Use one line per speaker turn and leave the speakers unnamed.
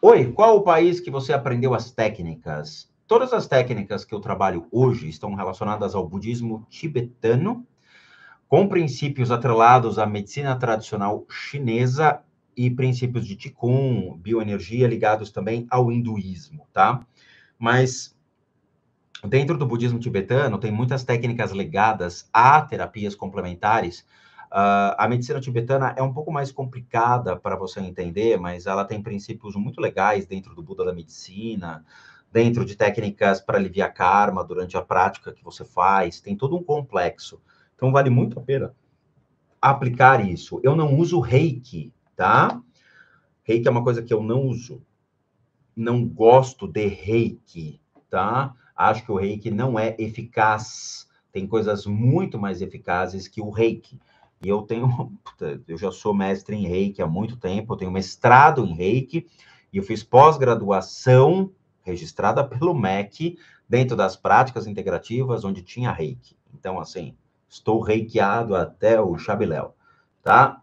Oi, qual o país que você aprendeu as técnicas? Todas as técnicas que eu trabalho hoje estão relacionadas ao budismo tibetano, com princípios atrelados à medicina tradicional chinesa e princípios de Qigong, bioenergia ligados também ao hinduísmo, tá? Mas dentro do budismo tibetano tem muitas técnicas ligadas a terapias complementares Uh, a medicina tibetana é um pouco mais complicada para você entender, mas ela tem princípios muito legais dentro do Buda da medicina, dentro de técnicas para aliviar karma durante a prática que você faz, tem todo um complexo. Então vale muito a pena aplicar isso. Eu não uso reiki, tá? Reiki é uma coisa que eu não uso. Não gosto de reiki, tá? Acho que o reiki não é eficaz. Tem coisas muito mais eficazes que o reiki. E eu tenho, eu já sou mestre em reiki há muito tempo, eu tenho mestrado em reiki, e eu fiz pós-graduação registrada pelo MEC dentro das práticas integrativas onde tinha reiki. Então, assim, estou reikiado até o chabiléu,
tá?